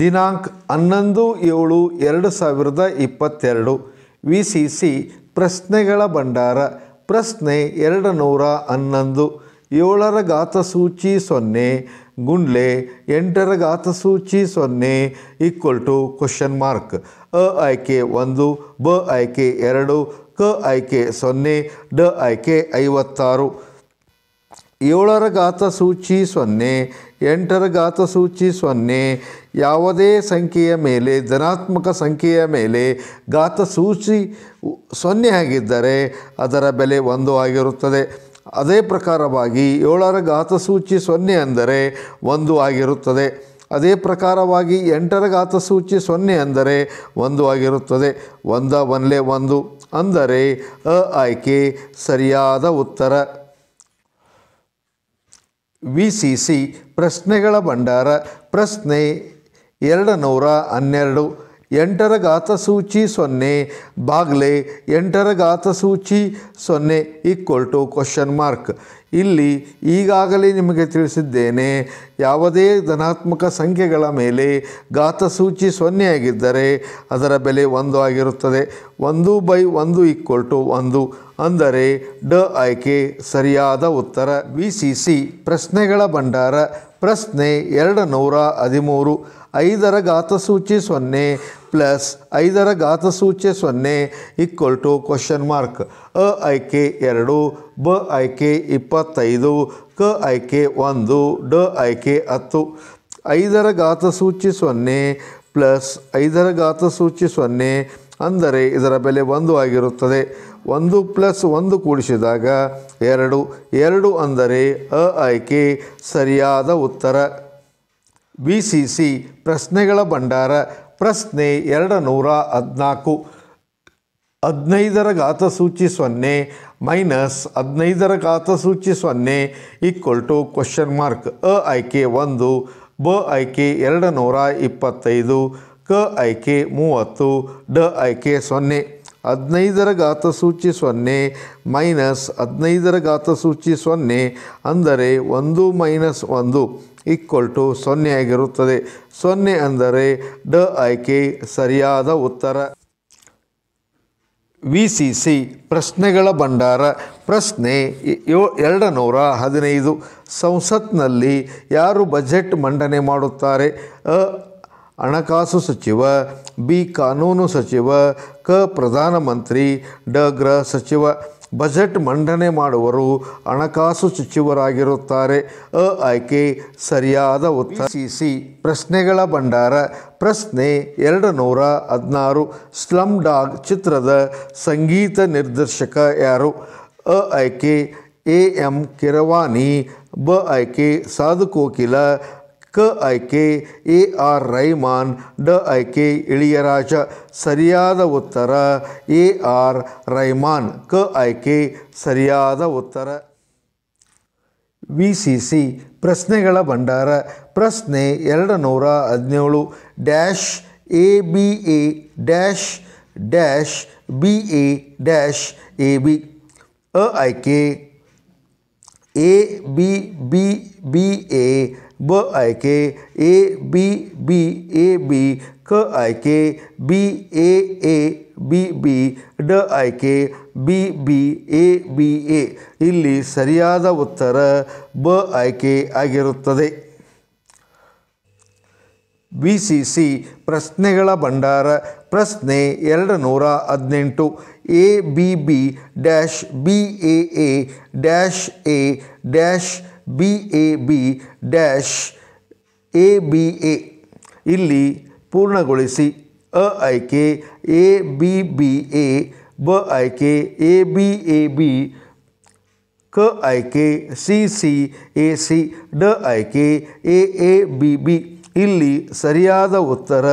ದಿನಾಂಕ್ ಹನ್ನೊಂದು ಏಳು ಎರಡು ಸಾವಿರದ ಇಪ್ಪತ್ತೆರಡು ವಿ ಸಿ ಸಿ ಪ್ರಶ್ನೆಗಳ ಭಂಡಾರ ಪ್ರಶ್ನೆ ಎರಡು ನೂರ ಹನ್ನೊಂದು ಏಳರ ಘಾತಸೂಚಿ ಸೊನ್ನೆ ಗುಂಡ್ಲೆ ಎಂಟರ ಘಾತಸೂಚಿ ಸೊನ್ನೆ ಈಕ್ವಲ್ ಟು ಕ್ವಶನ್ ಮಾರ್ಕ್ ಅ ಆಯ್ಕೆ ಒಂದು ಬ ಆಯ್ಕೆ ಎರಡು ಕ ಆಯ್ಕೆ ಸೊನ್ನೆ ಡ ಆಯ್ಕೆ ಐವತ್ತಾರು ಏಳರ ಸೂಚಿ ಸೊನ್ನೆ ಎಂಟರ ಸೂಚಿ ಸೊನ್ನೆ ಯಾವುದೇ ಸಂಖ್ಯೆಯ ಮೇಲೆ ಧನಾತ್ಮಕ ಸಂಖ್ಯೆಯ ಮೇಲೆ ಸೂಚಿ ಸೊನ್ನೆ ಆಗಿದ್ದರೆ ಅದರ ಬೆಲೆ ಒಂದು ಆಗಿರುತ್ತದೆ ಅದೇ ಪ್ರಕಾರವಾಗಿ ಏಳರ ಸೂಚಿ ಸೊನ್ನೆ ಅಂದರೆ ಒಂದು ಆಗಿರುತ್ತದೆ ಅದೇ ಪ್ರಕಾರವಾಗಿ ಎಂಟರ ಸೂಚಿ ಸೊನ್ನೆ ಅಂದರೆ ಒಂದು ಆಗಿರುತ್ತದೆ ಒಂದ ಒನ್ಲೆ ಒಂದು ಅಂದರೆ ಅ ಆಯ್ಕೆ ಸರಿಯಾದ ಉತ್ತರ ವಿ ಸಿ ಸಿ ಪ್ರಶ್ನೆಗಳ ಭಂಡಾರ ಪ್ರಶ್ನೆ ಎರಡು ನೂರ ಹನ್ನೆರಡು ಎಂಟರ ಘಾತಸೂಚಿ ಸೊನ್ನೆ ಬಾಗ್ಲೆ ಎಂಟರ ಘಾತಸೂಚಿ ಸೊನ್ನೆ ಈಕ್ವಲ್ ಟು ಕ್ವಶನ್ ಮಾರ್ಕ್ ಇಲ್ಲಿ ಈಗಾಗಲೇ ನಿಮಗೆ ತಿಳಿಸಿದ್ದೇನೆ ಯಾವುದೇ ಧನಾತ್ಮಕ ಸಂಖ್ಯೆಗಳ ಮೇಲೆ ಘಾತಸೂಚಿ ಸೊನ್ನೆಯಾಗಿದ್ದರೆ ಅದರ ಬೆಲೆ ಒಂದು ಆಗಿರುತ್ತದೆ ಒಂದು ಬೈ ಒಂದು ಈಕ್ವಲ್ ಟು ಒಂದು ಅಂದರೆ ಡ ಆಯ್ಕೆ ಸರಿಯಾದ ಉತ್ತರ ಬಿ ಸಿ ಸಿ ಪ್ರಶ್ನೆಗಳ ಭಂಡಾರ ಪ್ರಶ್ನೆ ಎರಡು ನೂರ ಹದಿಮೂರು ಐದರ ಘಾತಸೂಚಿ ಸೊನ್ನೆ ಪ್ಲಸ್ ಐದರ ಸೂಚ್ಯ ಸೊನ್ನೆ ಈಕ್ವಲ್ ಟು ಕ್ವಶನ್ ಮಾರ್ಕ್ ಅ ಆಯ್ಕೆ ಎರಡು ಬ ಆಯ್ಕೆ ಇಪ್ಪತ್ತೈದು ಕ ಆಯ್ಕೆ ಒಂದು ಡ ಆಯ್ಕೆ ಹತ್ತು ಐದರ ಸೂಚಿ ಸೊನ್ನೆ ಪ್ಲಸ್ ಐದರ ಸೂಚಿ ಸೊನ್ನೆ ಅಂದರೆ ಇದರ ಬೆಲೆ ಒಂದು ಆಗಿರುತ್ತದೆ ಒಂದು ಪ್ಲಸ್ ಒಂದು ಕೂಡಿಸಿದಾಗ ಎರಡು ಎರಡು ಅಂದರೆ ಅ ಆಯ್ಕೆ ಸರಿಯಾದ ಉತ್ತರ ಬಿ ಸಿ ಸಿ ಪ್ರಶ್ನೆಗಳ ಭಂಡಾರ ಪ್ರಶ್ನೆ ಎರಡು ನೂರ ಹದಿನಾಲ್ಕು ಹದಿನೈದರ ಸೂಚಿ ಸೊನ್ನೆ ಮೈನಸ್ ಹದಿನೈದರ ಸೂಚಿ ಸೊನ್ನೆ ಈಕ್ವಲ್ ಟು ಕ್ವಶನ್ ಮಾರ್ಕ್ ಅ ಆಯ್ಕೆ ಒಂದು ಬ ಆಯ್ಕೆ ಎರಡು ನೂರ ಇಪ್ಪತ್ತೈದು ಕ ಆಯ್ಕೆ ಮೂವತ್ತು ಡ ಆಯ್ಕೆ ಸೊನ್ನೆ ಹದಿನೈದರ ಸೂಚಿ ಸೊನ್ನೆ ಮೈನಸ್ ಹದಿನೈದರ ಸೂಚಿ ಸೊನ್ನೆ ಅಂದರೆ ಒಂದು ಮೈನಸ್ ಒಂದು ಈಕ್ವಲ್ ಟು ಸೊನ್ನೆಯಾಗಿರುತ್ತದೆ ಸೊನ್ನೆ ಅಂದರೆ ಡ ಆಯ್ಕೆ ಸರಿಯಾದ ಉತ್ತರ ವಿ ಸಿ ಸಿ ಪ್ರಶ್ನೆಗಳ ಭಂಡಾರ ಪ್ರಶ್ನೆ ಯೋ ಎರಡು ನೂರ ಹದಿನೈದು ಸಂಸತ್ನಲ್ಲಿ ಯಾರು ಬಜೆಟ್ ಮಂಡನೆ ಮಾಡುತ್ತಾರೆ ಅ ಹಣಕಾಸು ಸಚಿವ ಬಿ ಕಾನೂನು ಸಚಿವ ಕ ಪ್ರಧಾನಮಂತ್ರಿ ಡ ಗೃಹ ಸಚಿವ ಬಜೆಟ್ ಮಂಡನೆ ಮಾಡುವರು ಹಣಕಾಸು ಸಚಿವರಾಗಿರುತ್ತಾರೆ ಅ ಆಯ್ಕೆ ಸರಿಯಾದ ಉತ್ತರ ಸಿ ಪ್ರಶ್ನೆಗಳ ಭಂಡಾರ ಪ್ರಶ್ನೆ ಎರಡು ನೂರ ಹದಿನಾರು ಸ್ಲಮ್ ಡಾಗ್ ಚಿತ್ರದ ಸಂಗೀತ ನಿರ್ದೇಶಕ ಯಾರು ಅ ಆಯ್ಕೆ ಎ ಎಂ ಕಿರವಾನಿ ಬ ಆಯ್ಕೆ ಸಾಧು ಕೋಕಿಲ ಕ ಆಯ್ಕೆ ಎ ಆರ್ ರೈಮಾನ್ ಡ ಆಯ್ಕೆ ಇಳಿಯರಾಜ ಸರಿಯಾದ ಉತ್ತರ ಎ ಆರ್ ರೈಮಾನ್ ಕ ಆಯ್ಕೆ ಸರಿಯಾದ ಉತ್ತರ ವಿ ಸಿ ಸಿ ಪ್ರಶ್ನೆಗಳ ಭಂಡಾರ ಪ್ರಶ್ನೆ ಎರಡು ನೂರ ಹದಿನೇಳು dash A B A dash dash B A dash A B ಅ ಆಯ್ಕೆ A B B B A ಬ ಆಯ್ಕೆ A B B A B ಕ ಆಯ್ಕೆ B A A B B ಡ ಆಯ್ಕೆ B B A B A ಇಲ್ಲಿ ಸರಿಯಾದ ಉತ್ತರ ಬ ಆಯ್ಕೆ ಆಗಿರುತ್ತದೆ ಬಿ ಸಿ ಸಿ ಪ್ರಶ್ನೆಗಳ ಭಂಡಾರ ಪ್ರಶ್ನೆ ಎರಡು ನೂರ ಹದಿನೆಂಟು A B B dash B A A dash A dash B A B dash A B A ಇಲ್ಲಿ ಪೂರ್ಣಗೊಳಿಸಿ ಅ ಆಯ್ಕೆ ಎ ಬಿ ಬಿ ಎ ಬ ಆಯ್ಕೆ ಎ ಬಿ ಎ ಬಿ ಕ ಆಯ್ಕೆ ಸಿ ಸಿ ಎ ಸಿ ಡ ಆಯ್ಕೆ ಎ ಎ ಬಿ ಬಿ ಇಲ್ಲಿ ಸರಿಯಾದ ಉತ್ತರ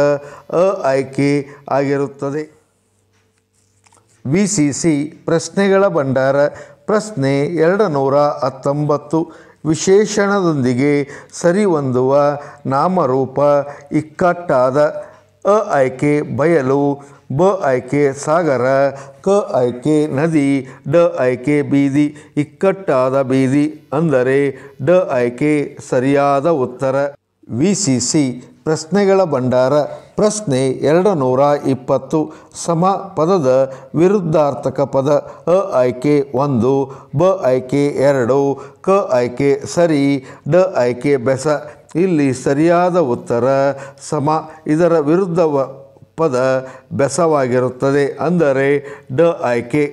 ಅ ಆಯ್ಕೆ ಆಗಿರುತ್ತದೆ ವಿ ಸಿ ಸಿ ಪ್ರಶ್ನೆಗಳ ಭಂಡಾರ ಪ್ರಶ್ನೆ ಎರಡು ನೂರ ಹತ್ತೊಂಬತ್ತು ವಿಶೇಷಣದೊಂದಿಗೆ ಸರಿಹೊಂದುವ ನಾಮರೂಪ ಇಕ್ಕಟ್ಟಾದ ಅ ಆಯ್ಕೆ ಬಯಲು ಬ ಆಯ್ಕೆ ಸಾಗರ ಕ ಆಯ್ಕೆ ನದಿ ಡ ಆಯ್ಕೆ ಬೀದಿ ಇಕ್ಕಟ್ಟಾದ ಬೀದಿ ಅಂದರೆ ಡ ಆಯ್ಕೆ ಸರಿಯಾದ ಉತ್ತರ ವಿ ಸಿ ಸಿ ಪ್ರಶ್ನೆಗಳ ಭಂಡಾರ ಪ್ರಶ್ನೆ ಎರಡು ನೂರ ಇಪ್ಪತ್ತು ಸಮ ಪದದ ವಿರುದ್ಧಾರ್ಥಕ ಪದ ಅ ಆಯ್ಕೆ ಒಂದು ಬ ಆಯ್ಕೆ ಎರಡು ಕ ಆಯ್ಕೆ ಸರಿ ಡ ಆಯ್ಕೆ ಬೆಸ ಇಲ್ಲಿ ಸರಿಯಾದ ಉತ್ತರ ಸಮ ಇದರ ವಿರುದ್ಧ ಪದ ಬೆಸವಾಗಿರುತ್ತದೆ ಅಂದರೆ ಡ ಆಯ್ಕೆ